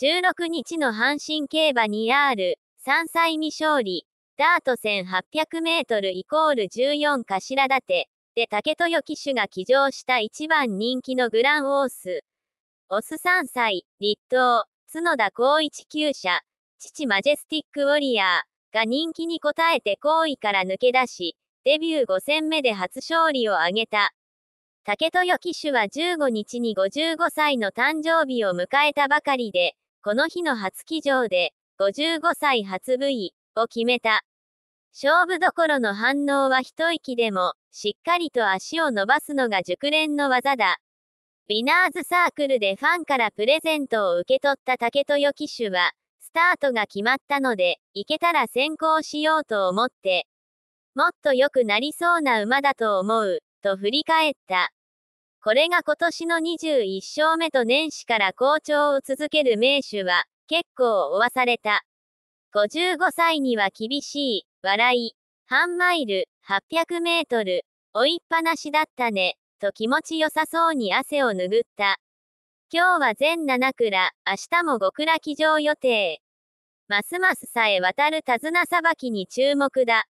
16日の阪神競馬 2R、3歳未勝利、ダート1800メートルイコール14頭立て、で竹豊騎手が騎乗した1番人気のグランオース。オス3歳、立東、角田光一厩舎、父マジェスティックウォリアーが人気に応えて好位から抜け出し、デビュー5戦目で初勝利を挙げた。竹豊騎手は15日に55歳の誕生日を迎えたばかりで、この日の初騎乗で、55歳初 V を決めた。勝負どころの反応は一息でも、しっかりと足を伸ばすのが熟練の技だ。ビナーズサークルでファンからプレゼントを受け取った竹豊騎手は、スタートが決まったので、行けたら先行しようと思って、もっと良くなりそうな馬だと思う、と振り返った。これが今年の21勝目と年始から好調を続ける名手は、結構追わされた。55歳には厳しい、笑い、半マイル、800メートル、追いっぱなしだったね、と気持ちよさそうに汗を拭った。今日は全7蔵、明日も5楽騎乗予定。ますますさえ渡る手綱さばきに注目だ。